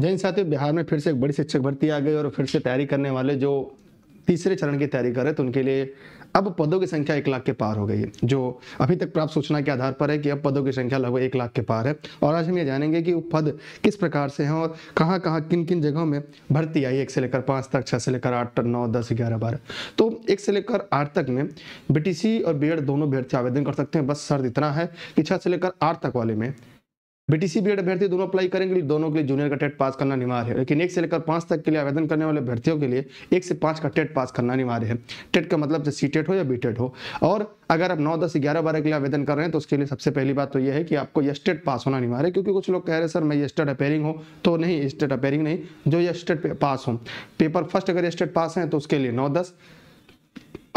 जैन साथियों बिहार में फिर से एक बड़ी शिक्षक भर्ती आ गई और फिर से तैयारी करने वाले जो तीसरे चरण की तैयारी कर रहे थे तो उनके लिए अब पदों की संख्या एक लाख के पार हो गई है जो अभी तक प्राप्त सूचना के आधार पर है कि अब पदों की संख्या लगभग एक लाख के पार है और आज हम ये जानेंगे कि वो पद किस प्रकार से हैं और कहाँ कहाँ किन किन जगहों में भर्ती आई एक से लेकर पाँच तक छः से लेकर आठ नौ दस ग्यारह बारह तो एक से लेकर आठ तक में बी और बी दोनों अभ्यर्थी आवेदन कर सकते हैं बस शर्त इतना है कि छः से लेकर आठ तक वाले में बीटीसी बीएड अभ्यर्थी दोनों अप्लाई करेंगे दोनों के लिए जूनियर का टेट पास करना अनिवार्य है लेकिन एक से लेकर पांच तक के लिए आवेदन करने वाले अभ्यर्थियों के लिए एक से पांच का टेट पास करना अनिवार्य है टेट का मतलब सी टेट e हो या बी टेट e हो और अगर आप नौ दस ग्यारह बारह के लिए आवेदन कर रहे हैं तो उसके लिए सबसे पहली बात तो यह है कि आपको स्टेट पास होना अनिवार्य है क्योंकि कुछ लोग कह रहे हैं सर मैं स्टेट टेट अपेयरिंग हूँ तो नहीं स्टेट अपेयरिंग नहीं जो स्टेट पास हूँ पेपर फर्स्ट अगर स्टेट पास हैं तो उसके लिए नौ दस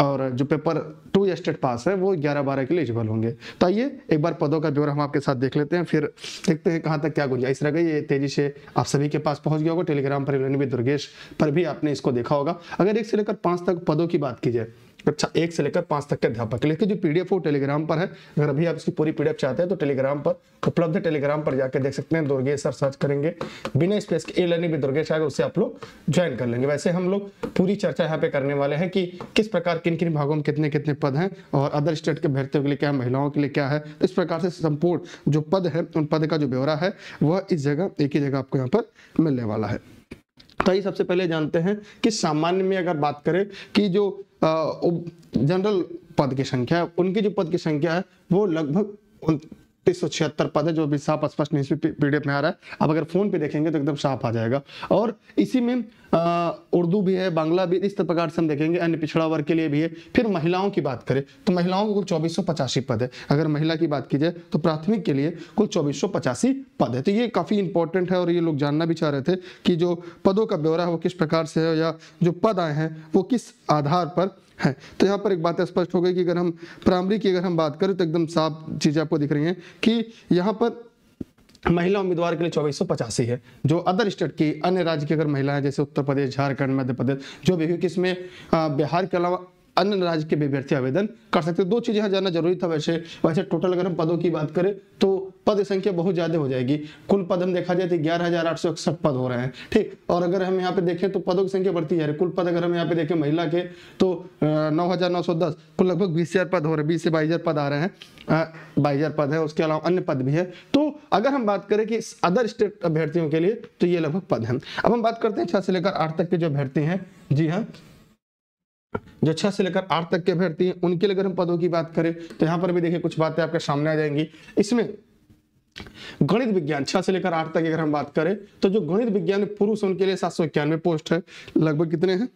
और जो पेपर टू या स्टेट पास है वो ग्यारह बारह के लिए एलिजिबल होंगे तो आइए एक बार पदों का ब्यौरा हम आपके साथ देख लेते हैं फिर देखते हैं कहाँ तक क्या गुंजाइश रह गई ये तेजी से आप सभी के पास पहुंच गया होगा टेलीग्राम पर भी दुर्गेश पर भी आपने इसको देखा होगा अगर एक से लेकर पाँच तक पदों की बात की जाए कक्षा अच्छा, एक से लेकर पांच तक के अध्यापक के लिए जो पीडीएफ टेलीग्राम पर है अगर अभी आप इसकी पूरी पीडीएफ चाहते हैं तो टेलीग्राम पर उपलब्ध है टेलीग्राम पर जाकर देख सकते हैं दुर्गे सर सर्च करेंगे बिना स्पेस के ए लर्निंग भी दुर्गेश आएगा उससे आप लोग ज्वाइन कर लेंगे वैसे हम लोग पूरी चर्चा यहाँ पे करने वाले हैं कि किस प्रकार किन किन भागों में कितने कितने पद हैं और अदर स्टेट के अभ्यर्थियों के लिए क्या महिलाओं के लिए क्या है तो इस प्रकार से संपूर्ण जो पद है उन पद का जो ब्यौरा है वह इस जगह एक ही जगह आपको यहाँ पर मिलने वाला है तो ये सबसे पहले जानते हैं कि सामान्य में अगर बात करें कि जो जनरल पद की संख्या है उनकी जो पद की संख्या है वो लगभग उनतीस सौ छिहत्तर पद है जो अभी साफ स्पष्ट नहीं पीडीएफ में आ रहा है अब अगर फोन पे देखेंगे तो एकदम साफ आ जाएगा और इसी में उर्दू भी है बांग्ला भी इस प्रकार से हम देखेंगे अन्य पिछड़ा वर्ग के लिए भी है फिर महिलाओं की बात करें तो महिलाओं को कुल चौबीस पद है अगर महिला की बात की जाए तो प्राथमिक के लिए कुल चौबीस पद है तो ये काफ़ी इंपॉर्टेंट है और ये लोग जानना भी चाह रहे थे कि जो पदों का ब्यौरा है वो किस प्रकार से है या जो पद आए हैं वो किस आधार पर है तो यहाँ पर एक बात स्पष्ट हो गई कि अगर हम प्राइमरी की अगर हम बात करें तो एकदम साफ चीज़ें आपको दिख रही है कि यहाँ पर महिला उम्मीदवार के लिए चौबीस सौ पचासी है जो अदर स्टेट की अन्य राज्य की अगर महिला है जैसे उत्तर प्रदेश झारखंड मध्य प्रदेश जो भी क्योंकि इसमें बिहार के अलावा अन्य राज्य के अभ्यर्थी आवेदन कर सकते दो चीज यहाँ जानना जरूरी था वैसे वैसे टोटल अगर हम पदों की बात करें तो पद संख्या बहुत ज्यादा हो जाएगी कुल पद हम देखा जाए तो ग्यारह हजार आठ सौ इकसठ पद हो रहे हैं ठीक और अगर हम यहाँ पे देखें तो पदों की संख्या बढ़ती जा रही है कुल पद अगर हम यहाँ पे देखें महिला के तो नौ हजार नौ सौ दस कुल लगभग बीस हजार पद हो रहे हैं बीस से बाईस हजार पद आ रहे हैं बाईस हजार पद है उसके अलावा अन्य पद भी है तो अगर हम बात करें कि अदर स्टेट अभ्यर्थियों के लिए तो ये लगभग पद है अब हम बात करते हैं छह से लेकर आठ तक के जो अभ्यर्थी हैं जी हाँ जो छह से लेकर आठ तक के अभ्यर्थी हैं उनके लिए अगर हम पदों की बात करें तो यहाँ पर भी देखिए कुछ बातें आपके सामने आ जाएंगी इसमें गणित विज्ञान छह से लेकर आठ तक अगर हम बात करें तो जो गणित विज्ञान पुरुष उनके लिए सात सौ इक्यानवे पोस्ट है लगभग कितने हैं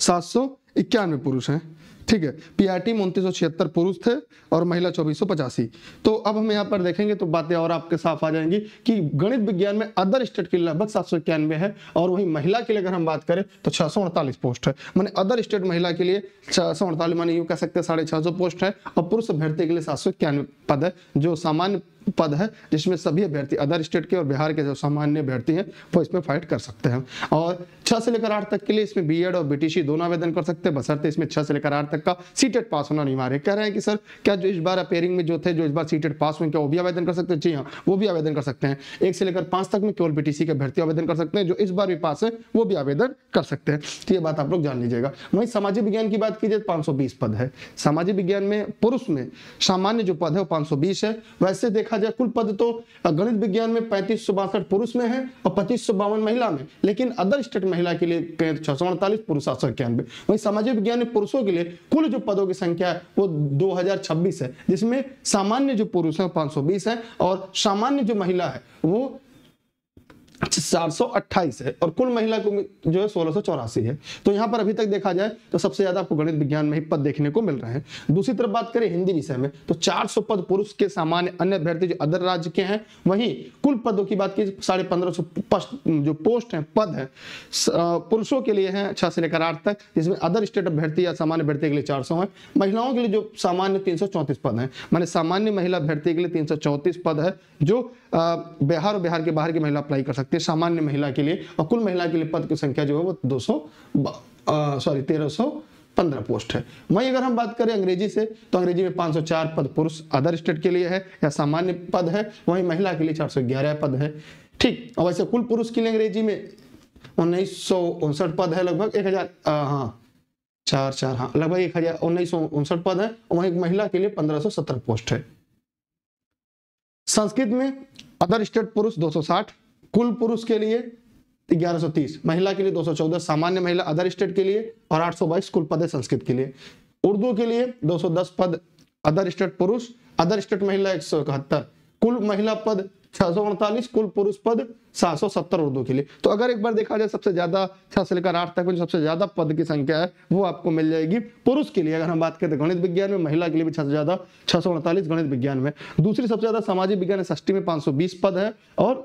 सात सौ इक्यानवे पुरुष हैं ठीक है पीआरटी में उनतीस पुरुष थे और महिला चौबीस तो अब हम यहाँ पर देखेंगे तो बातें और आपके साफ आ जाएंगी कि गणित विज्ञान में अदर स्टेट के लगभग सात सौ है और वहीं महिला के लिए अगर हम बात करें तो छह पोस्ट है मैंने अदर स्टेट महिला के लिए छह सौ माने यूँ कह सकते हैं साढ़े पोस्ट है और पुरुष अभ्यर्थी के लिए सात पद है जो सामान्य पद है जिसमें सभी अभ्यर्थी अदर स्टेट के और बिहार के जो सामान्य अभ्यर्थी हैं वो इसमें फाइट कर सकते हैं और छह से लेकर आठ तक के लिए इसमें बीएड और बीटीसी दोनों आवेदन कर सकते हैं बसरते इसमें छह से लेकर आठ तक का सीटेट पास होना अनिवार्य कह रहे हैं कि सर क्या जो इस बार अपेयरिंग में जो थे जो इस बार सीटेट पास हुए क्या वो भी आवेदन कर सकते हैं जी हाँ वो भी आवेदन कर सकते हैं एक से लेकर पांच तक में केवल बीटीसी के अभ्यर्थी आवेदन कर सकते हैं जो इस बार भी पास है वो भी आवेदन कर सकते हैं तो ये बात आप लोग जान लीजिएगा वहीं सामाजिक विज्ञान की बात कीजिए तो पांच पद है सामाजिक विज्ञान में पुरुष में सामान्य जो पद है वो पांच है वैसे देखा देखा जाए कुल पद तो गणित विज्ञान में पैंतीस पुरुष में है और पच्चीस महिला में लेकिन अदर स्टेट महिला के लिए छह सौ अड़तालीस पुरुष आठ सौ इक्यानवे वही सामाजिक विज्ञान में पुरुषों के लिए कुल जो पदों की संख्या है वो 2026 है जिसमें सामान्य जो पुरुष है 520 है और सामान्य जो महिला है वो चार सौ अट्ठाईस है और कुल महिला को जो है सोलह सौ चौरासी है तो यहाँ पर अभी तक देखा जाए तो सबसे ज्यादा आपको गणित विज्ञान में ही पद देखने को मिल रहे हैं दूसरी तरफ बात करें हिंदी विषय में तो 400 पद पुरुष के सामान्य अन्य अभ्यर्थी जो अदर राज्य के हैं वहीं कुल पदों की बात की साढ़े पंद्रह सौ जो पोस्ट है पद है पुरुषों के लिए है छह से लेकर आठ तक जिसमें अदर स्टेट अभ्यर्थी या सामान्य अभ्यर्थी के लिए चार सौ महिलाओं के लिए जो सामान्य तीन पद है माने सामान्य महिला अभ्यर्थी के लिए तीन पद है जो बिहार और बिहार के बाहर की महिला अप्लाई कर सकती है सामान्य महिला के लिए और कुल महिला के लिए पद की संख्या जो है वो दो सॉरी तेरह पंद्रह पोस्ट है वहीं अगर हम बात करें अंग्रेजी से तो अंग्रेजी में 504 पद पुरुष अदर स्टेट के लिए है या सामान्य पद है वहीं महिला के लिए 411 पद है ठीक और वैसे कुल पुरुष के लिए अंग्रेजी में उन्नीस पद है लगभग एक हजार हाँ चार चार हाँ लगभग एक हजार उन्नीस पद है वहीं महिला के लिए पंद्रह पोस्ट है संस्कृत में अदर स्टेट पुरुष 260 कुल पुरुष के लिए 1130 महिला के लिए 214 सामान्य महिला अदर स्टेट के लिए और 822 कुल पद संस्कृत के लिए उर्दू के लिए 210 पद अदर स्टेट पुरुष अदर स्टेट महिला एक कुल महिला पद छह कुल पुरुष पद सात सौ सत्तर उर्दू के लिए तो अगर एक बार देखा जाए सबसे ज्यादा छह से लेकर आठ तक में जो सबसे ज्यादा पद की संख्या है वो आपको मिल जाएगी पुरुष के लिए अगर हम बात करें तो गणित विज्ञान में महिला के लिए भी छह ज्यादा छह सौ अड़तालीस गणित विज्ञान में दूसरी सबसे ज्यादा सामाजिक विज्ञान षष्टी में पांच सौ बीस पद है और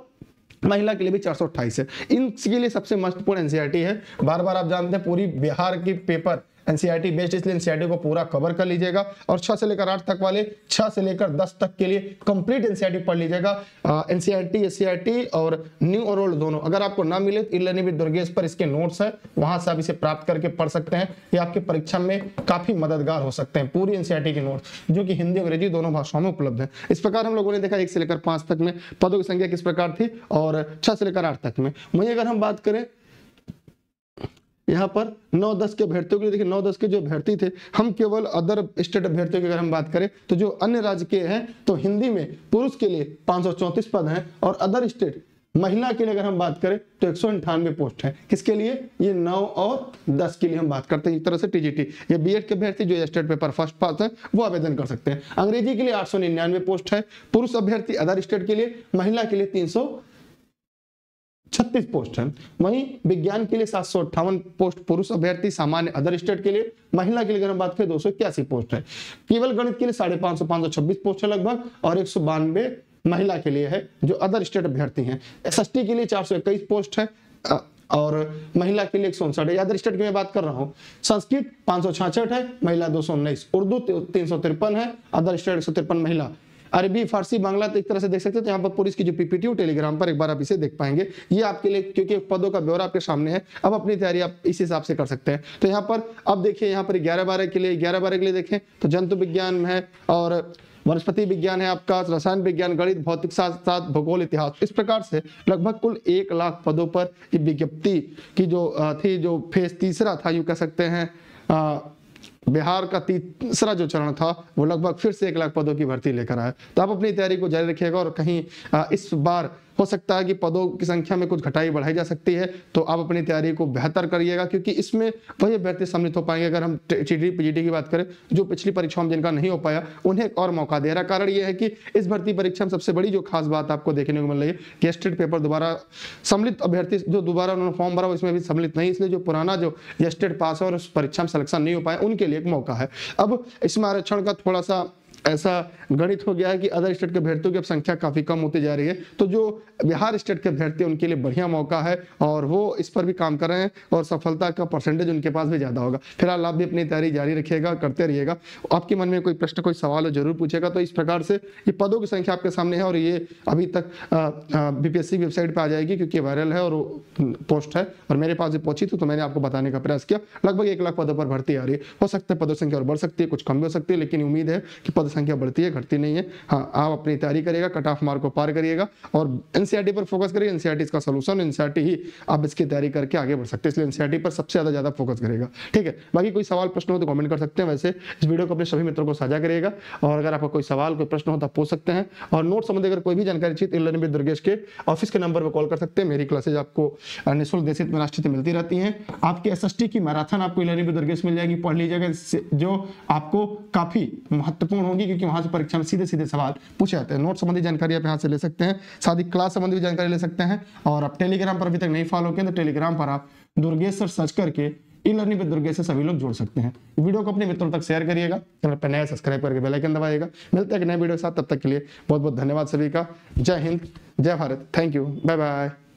महिला के लिए भी चार सौ अट्ठाईस है इनके लिए सबसे महत्वपूर्ण एनसीईआरटी है बार बार आप जानते हैं पूरी बिहार की पेपर एनसीईआरटी बेस्ड इसलिए एनसीईआरटी को पूरा कवर कर लीजिएगा और छह से लेकर आठ तक वाले छह से लेकर दस तक के लिए कंप्लीट एनसीईआरटी पढ़ लीजिएगा एनसीईआरटी एससीईआरटी और न्यू और ओल्ड दोनों अगर आपको ना मिले तो इलर्निंग भी दुर्गेश पर इसके नोट्स हैं वहां से आप इसे प्राप्त करके पढ़ सकते हैं ये आपकी परीक्षा में काफी मददगार हो सकते हैं पूरी एनसीईआरटी के नोट जो की हिंदी अंग्रेजी दोनों भाषाओं में उपलब्ध है इस प्रकार हम लोगों ने देखा एक से लेकर पांच तक में पदों की संख्या किस प्रकार थी और छह से लेकर आठ तक में वही अगर हम बात करें यहाँ पर नौ दस के अभ्यर्थियों के लिए देखिए नौ दस के जो अभ्यर्थी थे हम केवल अदर स्टेट अभ्यर्थियों की अगर हम बात करें तो जो अन्य राज्य के हैं तो हिंदी में पुरुष के लिए पांच पद हैं और अदर स्टेट महिला के लिए अगर हम बात करें तो एक सौ पोस्ट है किसके लिए ये नौ और दस के लिए हम बात करते हैं इस तरह से टीजीटी ये बीएड के अभ्यर्थी जो स्टेट पेपर फर्स्ट पास है वो आवेदन कर सकते हैं अंग्रेजी के लिए आठ पोस्ट है पुरुष अभ्यर्थी अदर स्टेट के लिए महिला के लिए तीन छत्तीस पोस्ट है वहीं विज्ञान के लिए सात सौ अट्ठावन पोस्ट पुरुष अभ्यर्थी सामान्य अदर स्टेट के लिए महिला के लिए अगर हम बात करें दो सौ इक्यासी पोस्ट है केवल गणित के लिए साढ़े पांच सौ पांच सौ छब्बीस पोस्ट है लगभग और एक सौ बानवे महिला के लिए है जो अदर स्टेट अभ्यर्थी हैं एसएसटी के लिए चार सौ इक्कीस पोस्ट है और महिला के लिए एक सौ उनसठ अदर स्टेट की मैं बात कर रहा हूँ संस्कृत पांच सौ छाछठ है महिला दो सौ उन्नीस उर्दू तीन सौ तिरपन है अदर स्टेट एक सौ तिरपन महिला अरबी फारसी बांग्ला तो एक तरह से देख सकते हो तो यहाँ पर पुलिस की जो पीपीटी टेलीग्राम पर एक बार आप इसे देख पाएंगे ये आपके लिए क्योंकि पदों का ब्यौरा आपके सामने है अब अपनी तैयारी आप इस हिसाब से कर सकते हैं तो यहाँ पर अब देखिए यहाँ पर ग्यारह बारह के लिए ग्यारह बारह के लिए देखें तो जंतु विज्ञान है और वनस्पति विज्ञान है आपका रसायन विज्ञान गणित भौतिक शास्त्र साथ भूगोल इतिहास इस प्रकार से लगभग कुल एक लाख पदों पर विज्ञप्ति की जो थी जो फेज तीसरा था यू कह सकते हैं बिहार का तीसरा जो चरण था वो लगभग फिर से एक लाख पदों की भर्ती लेकर आया तो आप अपनी तैयारी को जारी रखिएगा और कहीं इस बार हो सकता है कि पदों की संख्या में कुछ घटाई बढ़ाई जा सकती है तो आप अपनी तैयारी को बेहतर करिएगा क्योंकि इसमें वही अभ्यर्थी सम्मिलित हो पाएंगे अगर हम टी पीजीटी की बात करें जो पिछली परीक्षाओं में जिनका नहीं हो पाया उन्हें एक और मौका दे रहा कारण यह है कि इस भर्ती परीक्षा में सबसे बड़ी जो खास बात आपको देखने को मिल रही है कि स्टेट पेपर दोबारा सम्मिलित अभ्यर्थी जो दोबारा उन्होंने फॉर्म भरा इसमें भी सम्मिलित नहीं इसलिए जो पुराना जो स्टेट पास है और उस परीक्षा में सिलेक्शन नहीं हो पाया उनके लिए एक मौका है अब इसमें आरक्षण का थोड़ा सा ऐसा गणित हो गया है कि अदर स्टेट के अभ्यर्थियों की अब संख्या काफ़ी कम होती जा रही है तो जो बिहार स्टेट के अभ्यर्थी उनके लिए बढ़िया मौका है और वो इस पर भी काम कर रहे हैं और सफलता का परसेंटेज उनके पास भी ज़्यादा होगा फिलहाल आप भी अपनी तैयारी जारी रखिएगा करते रहिएगा आपके मन में कोई प्रश्न कोई सवाल हो जरूर पूछेगा तो इस प्रकार से ये पदों की संख्या आपके सामने है और ये अभी तक बीपीएससी वेबसाइट पर आ जाएगी क्योंकि वायरल है और पोस्ट है और मेरे पास भी पहुंची थी तो मैंने आपको बताने का प्रयास किया लगभग एक लाख पदों पर भर्ती आ रही है हो सकता है पदों संख्या और बढ़ सकती है कुछ कम भी हो सकती है लेकिन उम्मीद है कि पद संख्या बढ़ती है घटती नहीं है हाँ आप अपनी तैयारी करेगा कट ऑफ मार्क को पार करिएगा और एनसीआरटी पर फोकस करिए एनसीआरटी इसका सोल्यूशन एनसीआरटी ही आप इसकी तैयारी करके आगे बढ़ सकते हैं इसलिए एनसीआरटी पर सबसे ज्यादा ज्यादा फोकस करेगा ठीक है बाकी कोई सवाल प्रश्न हो तो कॉमेंट कर सकते हैं वैसे इस वीडियो को अपने सभी मित्रों को साझा करिएगा और अगर आपका कोई सवाल कोई प्रश्न हो तो पूछ सकते हैं और नोट संबंधी अगर कोई भी जानकारी चाहिए तो लर्निंग दुर्गेश के ऑफिस के नंबर पर कॉल कर सकते हैं मेरी क्लासेज आपको निःशुल्क देशित राष्ट्रीय मिलती रहती है आपके एस की मैराथन आपको लर्निंग दुर्गेश मिल जाएगी पढ़ लीजिएगा जो आपको काफी महत्वपूर्ण होगी होगी क्योंकि वहां से परीक्षा में सीधे सीधे सवाल पूछे जाते हैं नोट संबंधी जानकारी आप यहाँ से ले सकते हैं साथ ही क्लास संबंधी भी जानकारी ले सकते हैं और आप टेलीग्राम पर अभी तक नहीं फॉलो किए तो टेलीग्राम पर आप दुर्गेश्वर सर्च करके इन लर्निंग पे दुर्गे से सभी लोग जुड़ सकते हैं वीडियो को अपने मित्रों तक शेयर करिएगा चैनल पर नया सब्सक्राइब करके बेल आइकन दबाएगा मिलते हैं एक नए वीडियो के साथ तब तक के लिए बहुत बहुत धन्यवाद सभी का जय हिंद जय Bharat thank you bye bye